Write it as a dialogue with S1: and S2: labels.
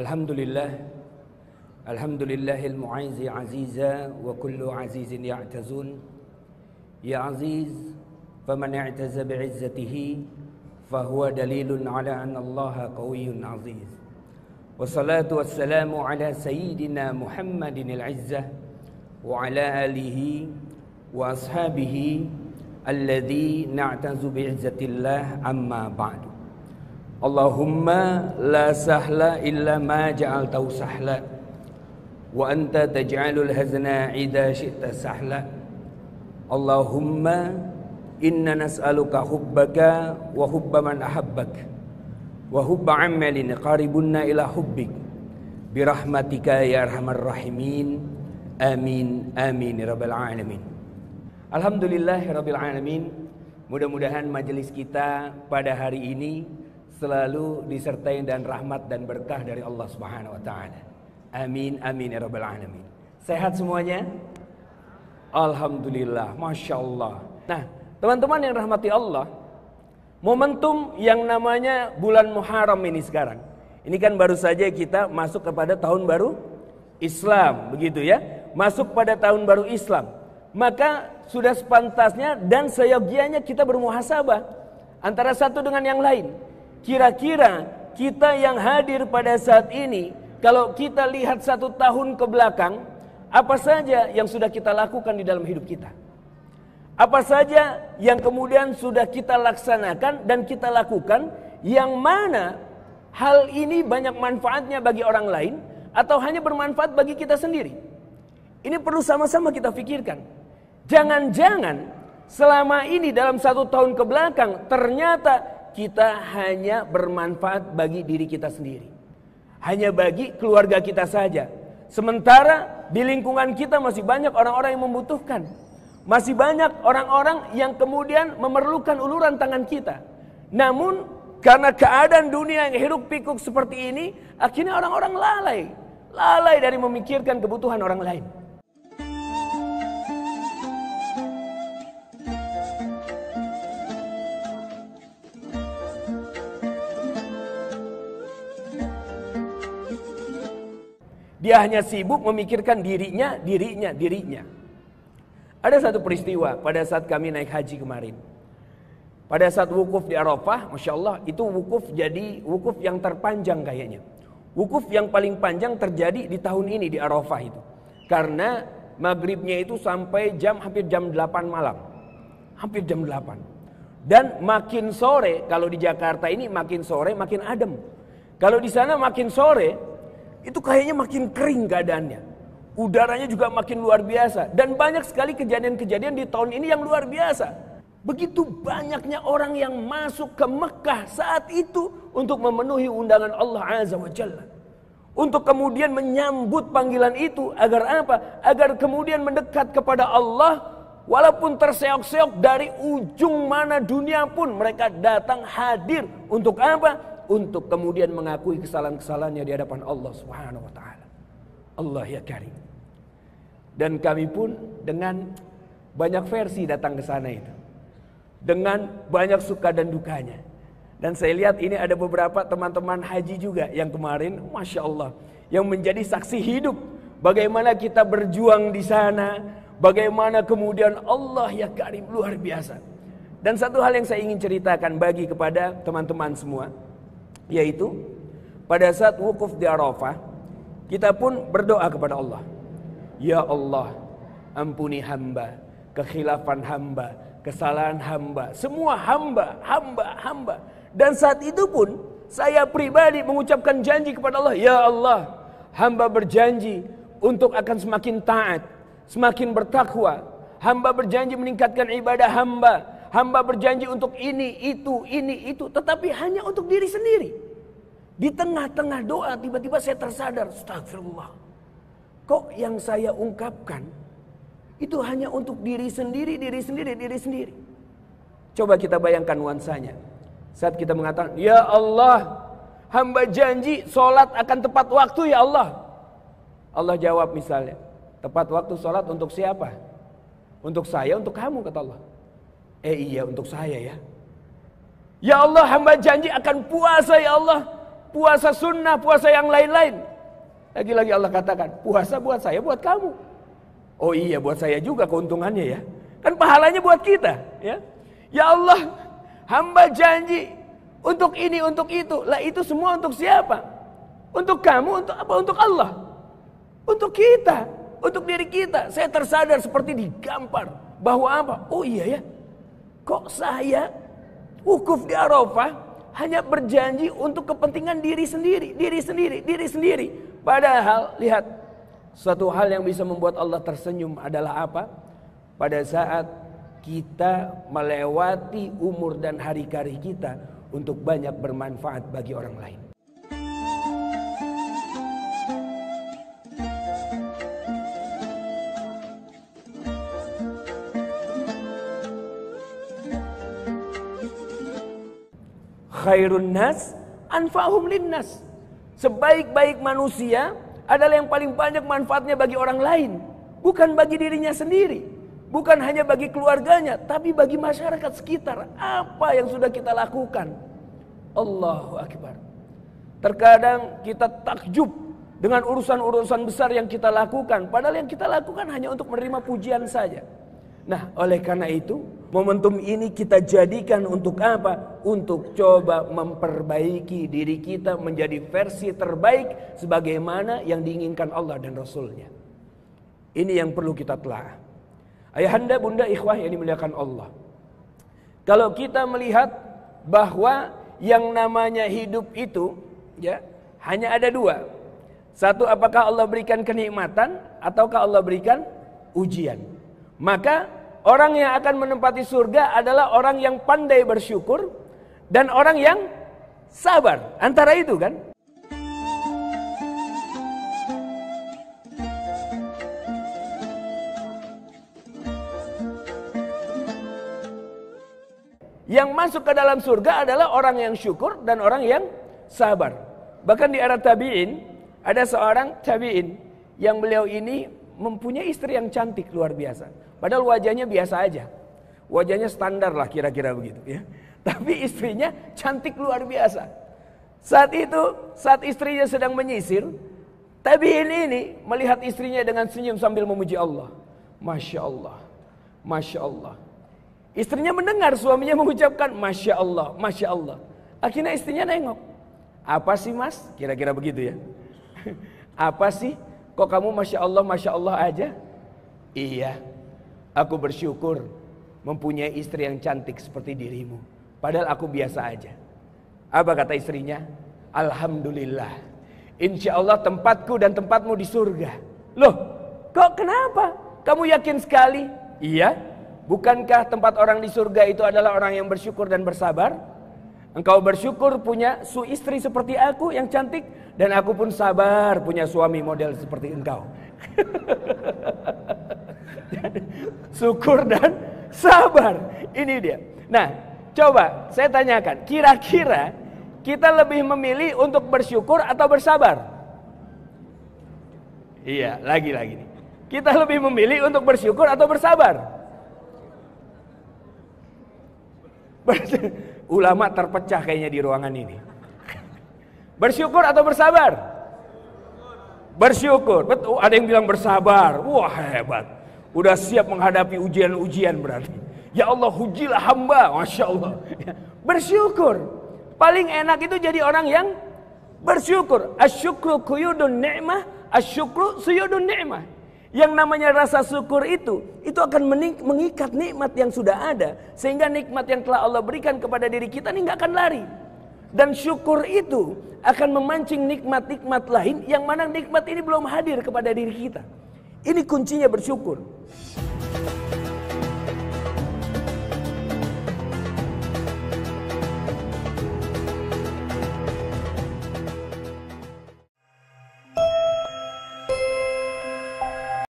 S1: الحمد لله الحمد لله المعز عزيزا وكل عزيز يعتزون يا عزيز فمن اعتز بعزته فهو دليل على أن الله قوي عزيز والصلاة والسلام على سيدنا محمد العزة وعلى آله وأصحابه الذي نعتز بعزة الله أما بعد Allahumma la sahla illa ma ja'altahu sahla wa anta taj'alul hazna idha syi'ta sahla Allahumma inna nas'aluka hubbaka wa hubba man ahabbak wa hubba amalin qaribunna ila hubbik birahmatika ya arhamar rahimin amin amin ya rabbal alamin Alhamdulillah rabbil alamin mudah-mudahan majelis kita pada hari ini selalu disertai dan rahmat dan berkah dari Allah Subhanahu wa taala. Amin amin ya rabbal alamin. Sehat semuanya? Alhamdulillah, Masya Allah. Nah, teman-teman yang rahmati Allah, momentum yang namanya bulan Muharram ini sekarang. Ini kan baru saja kita masuk kepada tahun baru Islam, begitu ya. Masuk pada tahun baru Islam. Maka sudah sepantasnya dan seyogianya kita bermuhasabah antara satu dengan yang lain. Kira-kira kita yang hadir pada saat ini, kalau kita lihat satu tahun ke belakang, apa saja yang sudah kita lakukan di dalam hidup kita? Apa saja yang kemudian sudah kita laksanakan dan kita lakukan, yang mana hal ini banyak manfaatnya bagi orang lain, atau hanya bermanfaat bagi kita sendiri? Ini perlu sama-sama kita pikirkan. Jangan-jangan selama ini dalam satu tahun ke belakang ternyata kita hanya bermanfaat bagi diri kita sendiri. Hanya bagi keluarga kita saja. Sementara di lingkungan kita masih banyak orang-orang yang membutuhkan. Masih banyak orang-orang yang kemudian memerlukan uluran tangan kita. Namun karena keadaan dunia yang hiruk pikuk seperti ini, akhirnya orang-orang lalai. Lalai dari memikirkan kebutuhan orang lain. Dia hanya sibuk memikirkan dirinya, dirinya, dirinya. Ada satu peristiwa pada saat kami naik haji kemarin. Pada saat wukuf di Arafah, Masya Allah, itu wukuf jadi wukuf yang terpanjang kayaknya. Wukuf yang paling panjang terjadi di tahun ini di Arafah itu. Karena maghribnya itu sampai jam hampir jam 8 malam. Hampir jam 8. Dan makin sore, kalau di Jakarta ini makin sore makin adem. Kalau di sana makin sore, itu kayaknya makin kering keadaannya. Udaranya juga makin luar biasa. Dan banyak sekali kejadian-kejadian di tahun ini yang luar biasa. Begitu banyaknya orang yang masuk ke Mekah saat itu untuk memenuhi undangan Allah Azza wa Jalla. Untuk kemudian menyambut panggilan itu agar apa? Agar kemudian mendekat kepada Allah walaupun terseok-seok dari ujung mana dunia pun mereka datang hadir untuk apa? untuk kemudian mengakui kesalahan-kesalahannya di hadapan Allah Subhanahu wa taala. Allah ya karim. Dan kami pun dengan banyak versi datang ke sana itu. Dengan banyak suka dan dukanya. Dan saya lihat ini ada beberapa teman-teman haji juga yang kemarin, masya Allah, yang menjadi saksi hidup bagaimana kita berjuang di sana, bagaimana kemudian Allah ya karim luar biasa. Dan satu hal yang saya ingin ceritakan bagi kepada teman-teman semua, yaitu pada saat wukuf di Arafah kita pun berdoa kepada Allah ya Allah ampuni hamba kekhilafan hamba kesalahan hamba semua hamba hamba hamba dan saat itu pun saya pribadi mengucapkan janji kepada Allah ya Allah hamba berjanji untuk akan semakin taat semakin bertakwa hamba berjanji meningkatkan ibadah hamba hamba berjanji untuk ini, itu, ini, itu, tetapi hanya untuk diri sendiri. Di tengah-tengah doa tiba-tiba saya tersadar, astagfirullah. Kok yang saya ungkapkan itu hanya untuk diri sendiri, diri sendiri, diri sendiri. Coba kita bayangkan nuansanya. Saat kita mengatakan, Ya Allah, hamba janji sholat akan tepat waktu ya Allah. Allah jawab misalnya, tepat waktu sholat untuk siapa? Untuk saya, untuk kamu kata Allah. Eh iya untuk saya ya. Ya Allah hamba janji akan puasa ya Allah puasa sunnah, puasa yang lain-lain. Lagi-lagi Allah katakan, puasa buat saya, buat kamu. Oh iya, buat saya juga keuntungannya ya. Kan pahalanya buat kita, ya. Ya Allah, hamba janji untuk ini, untuk itu. Lah itu semua untuk siapa? Untuk kamu, untuk apa? Untuk Allah. Untuk kita, untuk diri kita. Saya tersadar seperti digampar. Bahwa apa? Oh iya ya, kok saya wukuf di Arafah hanya berjanji untuk kepentingan diri sendiri, diri sendiri, diri sendiri. Padahal lihat, suatu hal yang bisa membuat Allah tersenyum adalah apa? Pada saat kita melewati umur dan hari-hari kita untuk banyak bermanfaat bagi orang lain. khairun nas anfa'hum linnas. Sebaik-baik manusia adalah yang paling banyak manfaatnya bagi orang lain, bukan bagi dirinya sendiri, bukan hanya bagi keluarganya, tapi bagi masyarakat sekitar. Apa yang sudah kita lakukan? Allahu akbar. Terkadang kita takjub dengan urusan-urusan besar yang kita lakukan, padahal yang kita lakukan hanya untuk menerima pujian saja. Nah, oleh karena itu, Momentum ini kita jadikan untuk apa? Untuk coba memperbaiki diri kita menjadi versi terbaik sebagaimana yang diinginkan Allah dan Rasulnya. Ini yang perlu kita telah. Ayahanda, bunda, ikhwah yang dimuliakan Allah. Kalau kita melihat bahwa yang namanya hidup itu ya hanya ada dua. Satu apakah Allah berikan kenikmatan ataukah Allah berikan ujian. Maka Orang yang akan menempati surga adalah orang yang pandai bersyukur dan orang yang sabar. Antara itu kan. Yang masuk ke dalam surga adalah orang yang syukur dan orang yang sabar. Bahkan di era tabi'in, ada seorang tabi'in yang beliau ini mempunyai istri yang cantik luar biasa. Padahal wajahnya biasa aja. Wajahnya standar lah kira-kira begitu ya. Tapi istrinya cantik luar biasa. Saat itu, saat istrinya sedang menyisir, tapi ini melihat istrinya dengan senyum sambil memuji Allah. Masya Allah, Masya Allah. Istrinya mendengar suaminya mengucapkan Masya Allah, Masya Allah. Akhirnya istrinya nengok. Apa sih mas? Kira-kira begitu ya. Apa sih? Kok kamu Masya Allah, Masya Allah aja? Iya. Aku bersyukur mempunyai istri yang cantik seperti dirimu. Padahal aku biasa aja. Apa kata istrinya? Alhamdulillah. Insya Allah tempatku dan tempatmu di surga. Loh, kok kenapa? Kamu yakin sekali? Iya. Bukankah tempat orang di surga itu adalah orang yang bersyukur dan bersabar? Engkau bersyukur punya su istri seperti aku yang cantik dan aku pun sabar punya suami model seperti engkau. syukur dan sabar. Ini dia. Nah, coba saya tanyakan, kira-kira kita lebih memilih untuk bersyukur atau bersabar? Iya, lagi-lagi nih. Kita lebih memilih untuk bersyukur atau bersabar? Ulama terpecah kayaknya di ruangan ini. Bersyukur atau bersabar? Bersyukur. Betul, ada yang bilang bersabar. Wah, hebat. Udah siap menghadapi ujian-ujian berarti. Ya Allah hujilah hamba. Masya Allah. Bersyukur. Paling enak itu jadi orang yang bersyukur. Asyukru kuyudun ni'mah. Asyukru suyudun ni'mah. Yang namanya rasa syukur itu, itu akan mengikat nikmat yang sudah ada. Sehingga nikmat yang telah Allah berikan kepada diri kita ini nggak akan lari. Dan syukur itu akan memancing nikmat-nikmat lain yang mana nikmat ini belum hadir kepada diri kita. Ini kuncinya bersyukur.